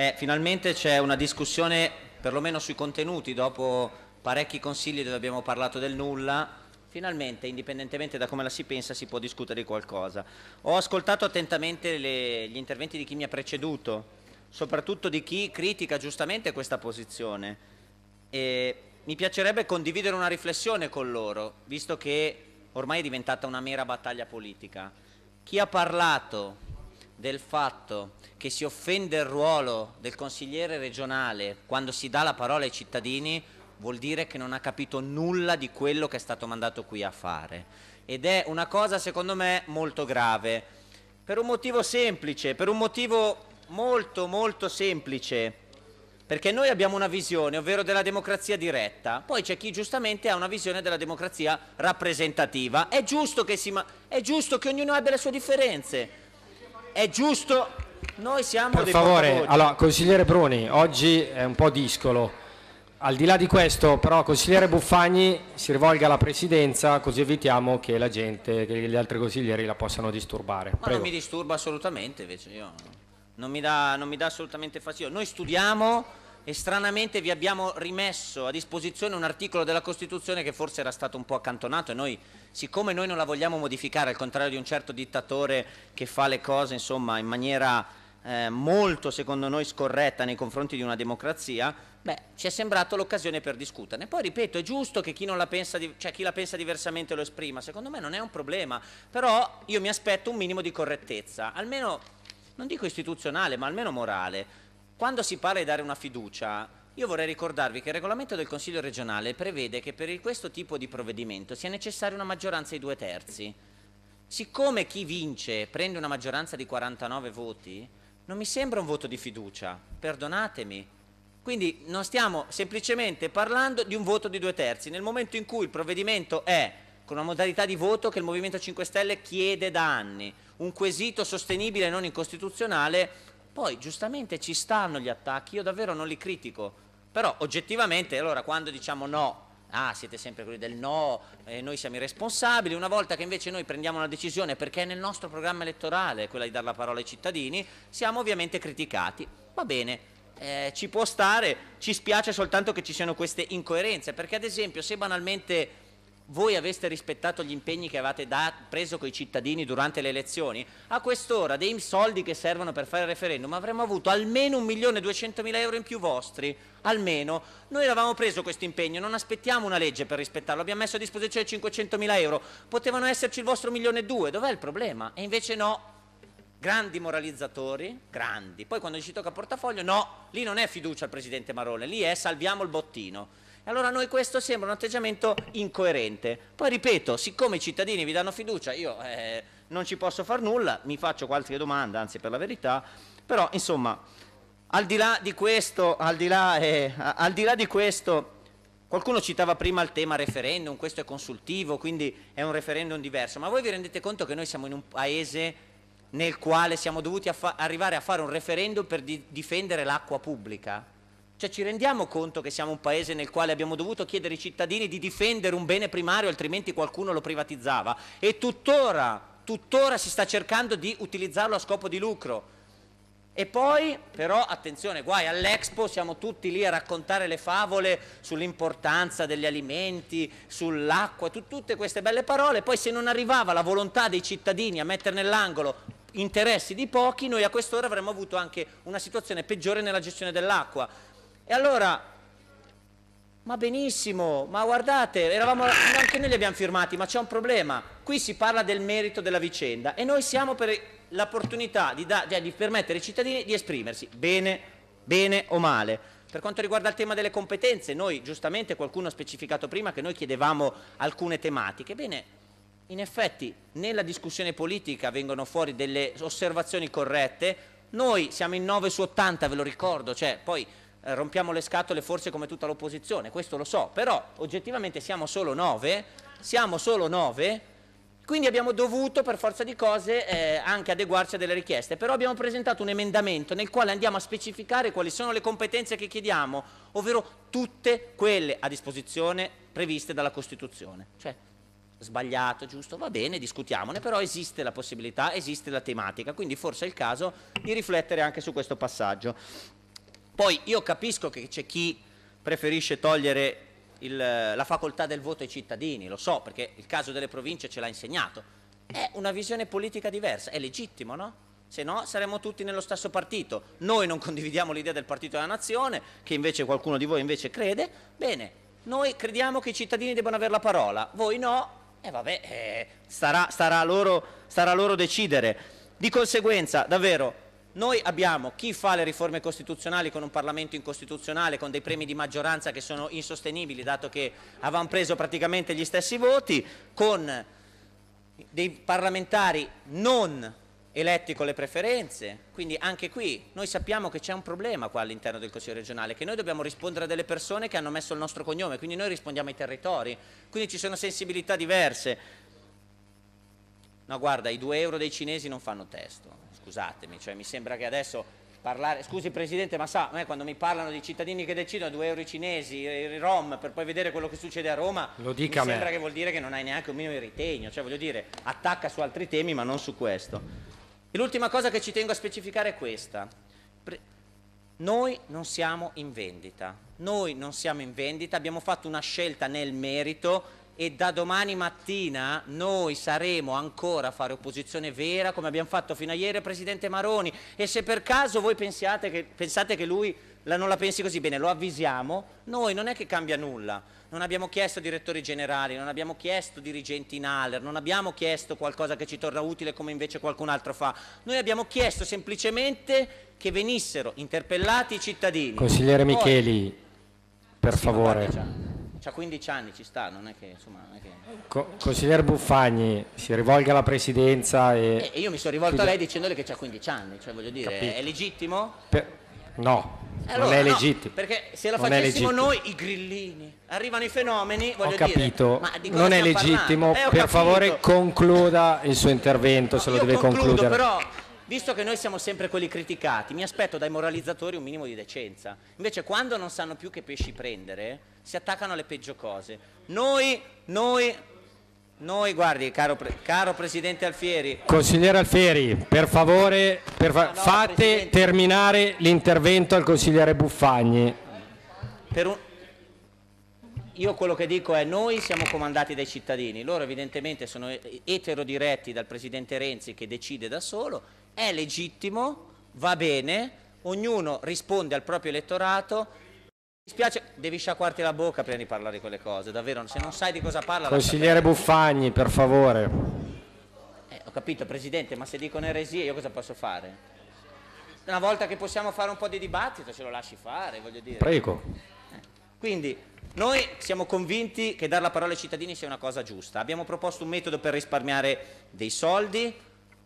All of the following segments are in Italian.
Beh, finalmente c'è una discussione perlomeno sui contenuti, dopo parecchi consigli dove abbiamo parlato del nulla, finalmente, indipendentemente da come la si pensa, si può discutere di qualcosa. Ho ascoltato attentamente le, gli interventi di chi mi ha preceduto, soprattutto di chi critica giustamente questa posizione. E mi piacerebbe condividere una riflessione con loro, visto che ormai è diventata una mera battaglia politica. Chi ha parlato del fatto che si offende il ruolo del consigliere regionale quando si dà la parola ai cittadini vuol dire che non ha capito nulla di quello che è stato mandato qui a fare. Ed è una cosa secondo me molto grave, per un motivo semplice, per un motivo molto molto semplice, perché noi abbiamo una visione, ovvero della democrazia diretta, poi c'è chi giustamente ha una visione della democrazia rappresentativa. È giusto che, si, è giusto che ognuno abbia le sue differenze, è giusto, noi siamo per dei favore, allora, consigliere Bruni, oggi è un po' discolo. Al di là di questo, però, consigliere Buffagni si rivolga alla presidenza così evitiamo che la gente, che gli altri consiglieri la possano disturbare. Prego. Ma non mi disturba assolutamente, invece io non mi dà assolutamente fastidio. Noi studiamo e stranamente vi abbiamo rimesso a disposizione un articolo della Costituzione che forse era stato un po' accantonato e noi, siccome noi non la vogliamo modificare, al contrario di un certo dittatore che fa le cose insomma, in maniera eh, molto, secondo noi, scorretta nei confronti di una democrazia, beh, ci è sembrato l'occasione per discuterne. Poi, ripeto, è giusto che chi, la pensa, cioè, chi la pensa diversamente lo esprima, secondo me non è un problema, però io mi aspetto un minimo di correttezza, almeno non dico istituzionale, ma almeno morale. Quando si parla di dare una fiducia, io vorrei ricordarvi che il regolamento del Consiglio regionale prevede che per questo tipo di provvedimento sia necessaria una maggioranza di due terzi. Siccome chi vince prende una maggioranza di 49 voti, non mi sembra un voto di fiducia, perdonatemi. Quindi non stiamo semplicemente parlando di un voto di due terzi. Nel momento in cui il provvedimento è con una modalità di voto che il Movimento 5 Stelle chiede da anni, un quesito sostenibile e non incostituzionale, poi giustamente ci stanno gli attacchi, io davvero non li critico, però oggettivamente allora quando diciamo no, ah siete sempre quelli del no, eh, noi siamo i responsabili, una volta che invece noi prendiamo una decisione perché è nel nostro programma elettorale quella di dare la parola ai cittadini, siamo ovviamente criticati. Va bene, eh, ci può stare, ci spiace soltanto che ci siano queste incoerenze, perché ad esempio se banalmente voi aveste rispettato gli impegni che avevate da, preso con i cittadini durante le elezioni, a quest'ora dei soldi che servono per fare il referendum avremmo avuto almeno 1.200.000 euro in più vostri, almeno. Noi avevamo preso questo impegno, non aspettiamo una legge per rispettarlo, abbiamo messo a disposizione 500.000 euro, potevano esserci il vostro 1.200.000, dov'è il problema? E invece no. Grandi moralizzatori, grandi. Poi quando ci tocca portafoglio, no, lì non è fiducia al Presidente Marone, lì è salviamo il bottino. Allora a noi questo sembra un atteggiamento incoerente. Poi ripeto, siccome i cittadini vi danno fiducia, io eh, non ci posso far nulla, mi faccio qualche domanda, anzi per la verità, però insomma, al di là di questo, al di là, eh, al di là di questo Qualcuno citava prima il tema referendum, questo è consultivo, quindi è un referendum diverso, ma voi vi rendete conto che noi siamo in un paese nel quale siamo dovuti arrivare a fare un referendum per di difendere l'acqua pubblica? Cioè ci rendiamo conto che siamo un paese nel quale abbiamo dovuto chiedere ai cittadini di difendere un bene primario altrimenti qualcuno lo privatizzava e tuttora, tuttora si sta cercando di utilizzarlo a scopo di lucro. E poi, però, attenzione, guai all'Expo, siamo tutti lì a raccontare le favole sull'importanza degli alimenti, sull'acqua, tu, tutte queste belle parole, poi se non arrivava la volontà dei cittadini a mettere nell'angolo interessi di pochi, noi a quest'ora avremmo avuto anche una situazione peggiore nella gestione dell'acqua. E allora, ma benissimo, ma guardate, eravamo, anche noi li abbiamo firmati, ma c'è un problema. Qui si parla del merito della vicenda e noi siamo per l'opportunità di, da, cioè di permettere ai cittadini di esprimersi, bene, bene o male. Per quanto riguarda il tema delle competenze, noi giustamente qualcuno ha specificato prima che noi chiedevamo alcune tematiche. Bene, in effetti nella discussione politica vengono fuori delle osservazioni corrette. Noi siamo in 9 su 80, ve lo ricordo, cioè poi eh, rompiamo le scatole forse come tutta l'opposizione, questo lo so, però oggettivamente siamo solo nove, siamo solo nove, quindi abbiamo dovuto per forza di cose eh, anche adeguarci a delle richieste, però abbiamo presentato un emendamento nel quale andiamo a specificare quali sono le competenze che chiediamo, ovvero tutte quelle a disposizione previste dalla Costituzione. Cioè, sbagliato, giusto? Va bene, discutiamone, però esiste la possibilità, esiste la tematica, quindi forse è il caso di riflettere anche su questo passaggio. Poi io capisco che c'è chi preferisce togliere il, la facoltà del voto ai cittadini, lo so, perché il caso delle province ce l'ha insegnato. È una visione politica diversa, è legittimo, no? Se no saremmo tutti nello stesso partito. Noi non condividiamo l'idea del partito della nazione, che invece qualcuno di voi invece crede. Bene, noi crediamo che i cittadini debbano avere la parola, voi no, e eh vabbè, eh, starà, a loro, loro decidere. Di conseguenza, davvero, noi abbiamo chi fa le riforme costituzionali con un Parlamento incostituzionale, con dei premi di maggioranza che sono insostenibili, dato che avevamo preso praticamente gli stessi voti, con dei parlamentari non eletti con le preferenze, quindi anche qui noi sappiamo che c'è un problema qua all'interno del Consiglio regionale, che noi dobbiamo rispondere a delle persone che hanno messo il nostro cognome, quindi noi rispondiamo ai territori, quindi ci sono sensibilità diverse. No guarda, i due euro dei cinesi non fanno testo, scusatemi, cioè mi sembra che adesso parlare, scusi Presidente, ma sa, a me quando mi parlano di cittadini che decidono 2 euro i cinesi, i rom, per poi vedere quello che succede a Roma, Lo dica mi sembra me. che vuol dire che non hai neanche un minimo di ritegno, cioè voglio dire, attacca su altri temi ma non su questo. E l'ultima cosa che ci tengo a specificare è questa. Pre noi non siamo in vendita, noi non siamo in vendita, abbiamo fatto una scelta nel merito e da domani mattina noi saremo ancora a fare opposizione vera come abbiamo fatto fino a ieri al Presidente Maroni e se per caso voi pensate che, pensate che lui la, non la pensi così bene, lo avvisiamo, noi non è che cambia nulla, non abbiamo chiesto direttori generali, non abbiamo chiesto dirigenti in aller, non abbiamo chiesto qualcosa che ci torna utile come invece qualcun altro fa, noi abbiamo chiesto semplicemente che venissero interpellati i cittadini. Consigliere Micheli, per sì, favore ha cioè, 15 anni, ci sta, non è che... Insomma, non è che... Co consigliere Buffagni si rivolga alla Presidenza e... e eh, eh, io mi sono rivolto a lei dicendole che ha 15 anni, cioè voglio dire, Capito. è legittimo? Per... No, eh, allora, non è legittimo. No, perché se lo non facessimo noi i grillini, arrivano i fenomeni, voglio ho capito, dire, non è legittimo, eh, per capito. favore concluda il suo intervento no, se lo deve concludere. Però visto che noi siamo sempre quelli criticati, mi aspetto dai moralizzatori un minimo di decenza. Invece quando non sanno più che pesci prendere, si attaccano alle peggio cose. Noi, noi, noi, guardi, caro, caro Presidente Alfieri. Consigliere Alfieri, per favore, per fa no, no, fate Presidente. terminare l'intervento al Consigliere Buffagni. Un... Io quello che dico è noi siamo comandati dai cittadini, loro evidentemente sono eterodiretti dal Presidente Renzi che decide da solo, è legittimo, va bene, ognuno risponde al proprio elettorato. Mi spiace, devi sciacquarti la bocca prima di parlare di quelle cose, davvero, se non sai di cosa parla... Consigliere Buffagni, per favore. Eh, ho capito, Presidente, ma se dicono eresie io cosa posso fare? Una volta che possiamo fare un po' di dibattito ce lo lasci fare, voglio dire. Prego. Eh. Quindi noi siamo convinti che dare la parola ai cittadini sia una cosa giusta. Abbiamo proposto un metodo per risparmiare dei soldi,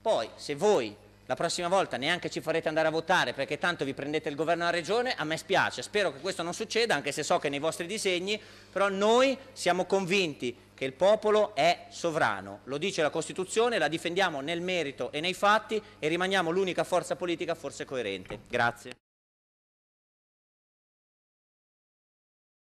poi se voi la prossima volta neanche ci farete andare a votare perché tanto vi prendete il governo della regione, a me spiace, spero che questo non succeda anche se so che nei vostri disegni, però noi siamo convinti che il popolo è sovrano, lo dice la Costituzione, la difendiamo nel merito e nei fatti e rimaniamo l'unica forza politica forse coerente. Grazie.